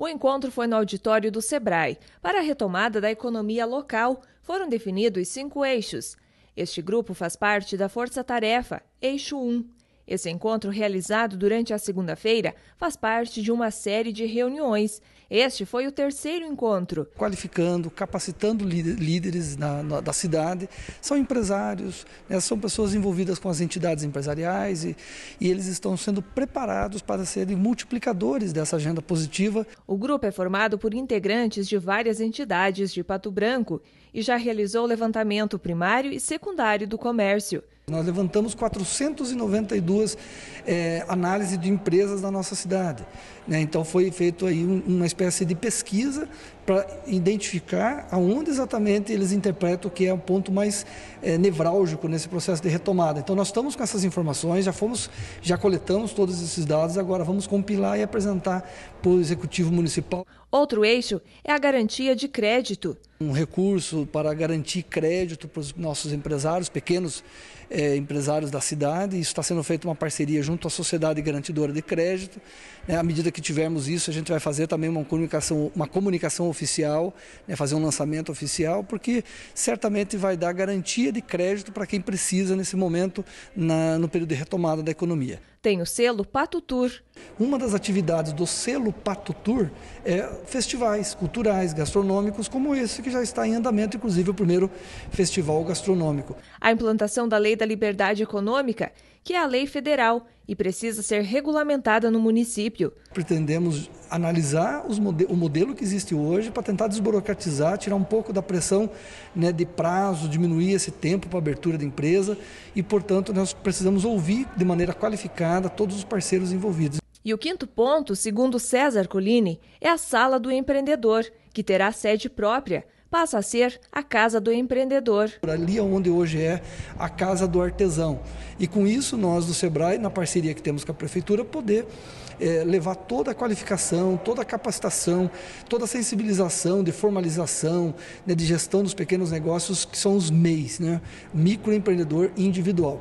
O encontro foi no auditório do SEBRAE. Para a retomada da economia local, foram definidos cinco eixos. Este grupo faz parte da Força Tarefa, Eixo 1, esse encontro, realizado durante a segunda-feira, faz parte de uma série de reuniões. Este foi o terceiro encontro. Qualificando, capacitando líderes na, na, da cidade, são empresários, né, são pessoas envolvidas com as entidades empresariais e, e eles estão sendo preparados para serem multiplicadores dessa agenda positiva. O grupo é formado por integrantes de várias entidades de Pato Branco e já realizou levantamento primário e secundário do comércio. Nós levantamos 492 é, análises de empresas da nossa cidade. Né? Então foi feito aí uma espécie de pesquisa para identificar aonde exatamente eles interpretam que é o ponto mais é, nevrálgico nesse processo de retomada. Então nós estamos com essas informações, já fomos, já coletamos todos esses dados, agora vamos compilar e apresentar para o executivo municipal. Outro eixo é a garantia de crédito. Um recurso para garantir crédito para os nossos empresários, pequenos eh, empresários da cidade. Isso está sendo feito uma parceria junto à Sociedade Garantidora de Crédito. Né? À medida que tivermos isso, a gente vai fazer também uma comunicação, uma comunicação oficial, né? fazer um lançamento oficial, porque certamente vai dar garantia de crédito para quem precisa nesse momento, na, no período de retomada da economia. Tem o selo Pato Tour. Uma das atividades do selo Pato Tour é festivais culturais, gastronômicos, como esse que já está em andamento, inclusive o primeiro festival gastronômico. A implantação da Lei da Liberdade Econômica, que é a lei federal e precisa ser regulamentada no município. Pretendemos analisar mode o modelo que existe hoje para tentar desburocratizar, tirar um pouco da pressão né, de prazo, diminuir esse tempo para abertura da empresa e, portanto, nós precisamos ouvir de maneira qualificada todos os parceiros envolvidos. E o quinto ponto, segundo César Colini, é a Sala do Empreendedor, que terá sede própria, passa a ser a Casa do Empreendedor. Ali é onde hoje é a Casa do Artesão. E com isso, nós do SEBRAE, na parceria que temos com a Prefeitura, poder é, levar toda a qualificação, toda a capacitação, toda a sensibilização de formalização, né, de gestão dos pequenos negócios, que são os MEIs, né? microempreendedor individual.